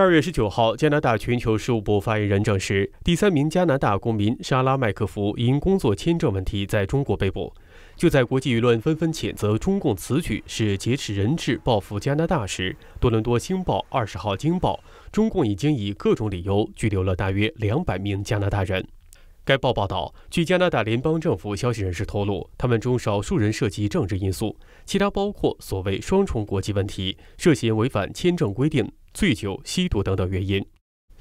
二月十九号，加拿大全球事务部发言人证实，第三名加拿大公民莎拉·麦克弗因工作签证问题在中国被捕。就在国际舆论纷纷谴责中共此举是劫持人质报复加拿大时，《多伦多星报》二十号称报，中共已经以各种理由拘留了大约两百名加拿大人。该报报道，据加拿大联邦政府消息人士透露，他们中少数人涉及政治因素，其他包括所谓双重国籍问题、涉嫌违反签证规定、醉酒、吸毒等等原因。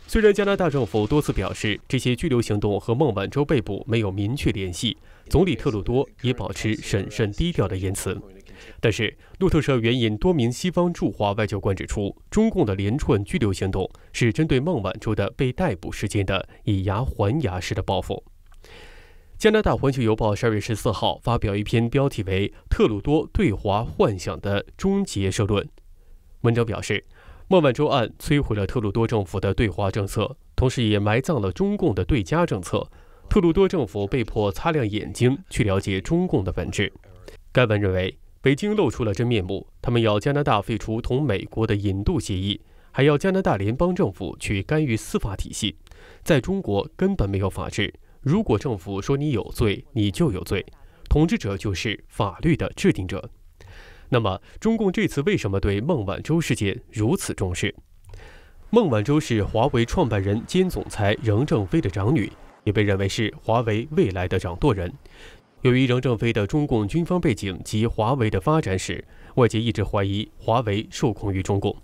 虽然加拿大政府多次表示，这些拘留行动和孟晚舟被捕没有明确联系，总理特鲁多也保持审慎低调的言辞。但是，路透社援引多名西方驻华外交官指出，中共的连串拘留行动是针对孟晚舟的被逮捕事件的以牙还牙式的报复。加拿大《环球邮报》十二月十四号发表一篇标题为《特鲁多对华幻想的终结》社论。文章表示，孟晚舟案摧毁了特鲁多政府的对华政策，同时也埋葬了中共的对家政策。特鲁多政府被迫擦亮眼睛去了解中共的本质。该文认为。北京露出了真面目，他们要加拿大废除同美国的引渡协议，还要加拿大联邦政府去干预司法体系。在中国根本没有法治，如果政府说你有罪，你就有罪，统治者就是法律的制定者。那么，中共这次为什么对孟晚舟事件如此重视？孟晚舟是华为创办人兼总裁任正非的长女，也被认为是华为未来的掌舵人。由于任正非的中共军方背景及华为的发展史，外界一直怀疑华为受控于中共。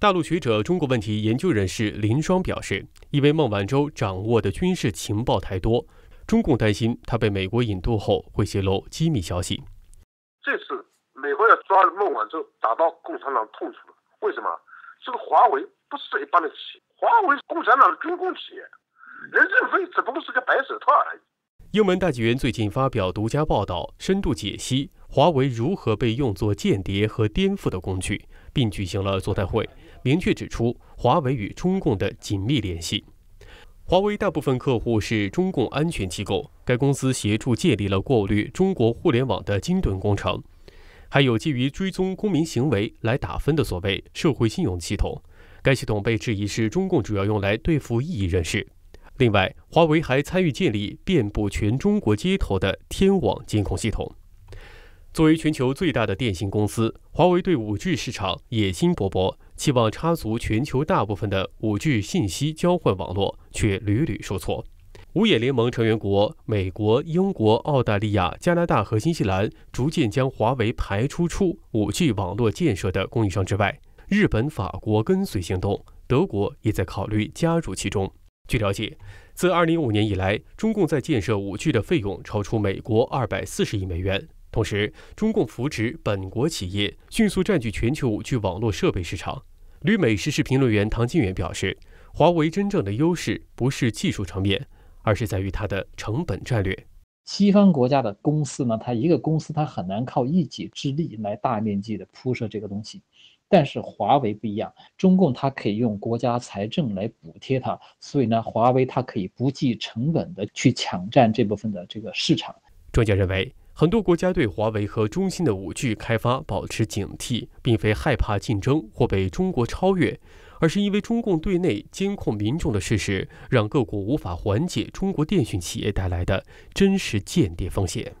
大陆学者、中国问题研究人士林双表示，因为孟晚舟掌握的军事情报太多，中共担心他被美国引渡后会泄露机密消息。这次美国要抓孟晚舟，打到共产党痛处了。为什么？这个华为不是一般的企，华为是共产党的军工企业，任正非只不过是个白手套而已。英文大纪元最近发表独家报道，深度解析华为如何被用作间谍和颠覆的工具，并举行了座谈会，明确指出华为与中共的紧密联系。华为大部分客户是中共安全机构，该公司协助建立了过滤中国互联网的“金盾”工程，还有基于追踪公民行为来打分的所谓“社会信用系统”。该系统被质疑是中共主要用来对付异议人士。另外，华为还参与建立遍布全中国街头的天网监控系统。作为全球最大的电信公司，华为对 5G 市场野心勃勃，期望插足全球大部分的 5G 信息交换网络，却屡屡受挫。五眼联盟成员国美国、英国、澳大利亚、加拿大和新西兰逐渐将华为排除出 5G 网络建设的供应商之外，日本、法国跟随行动，德国也在考虑加入其中。据了解，自2005年以来，中共在建设 5G 的费用超出美国240亿美元。同时，中共扶持本国企业，迅速占据全球 5G 网络设备市场。旅美时事评论员唐金远表示：“华为真正的优势不是技术层面，而是在于它的成本战略。西方国家的公司呢，它一个公司它很难靠一己之力来大面积的铺设这个东西。”但是华为不一样，中共它可以用国家财政来补贴它，所以呢，华为它可以不计成本的去抢占这部分的这个市场。专家认为，很多国家对华为和中兴的五 G 开发保持警惕，并非害怕竞争或被中国超越，而是因为中共对内监控民众的事实，让各国无法缓解中国电信企业带来的真实间谍风险。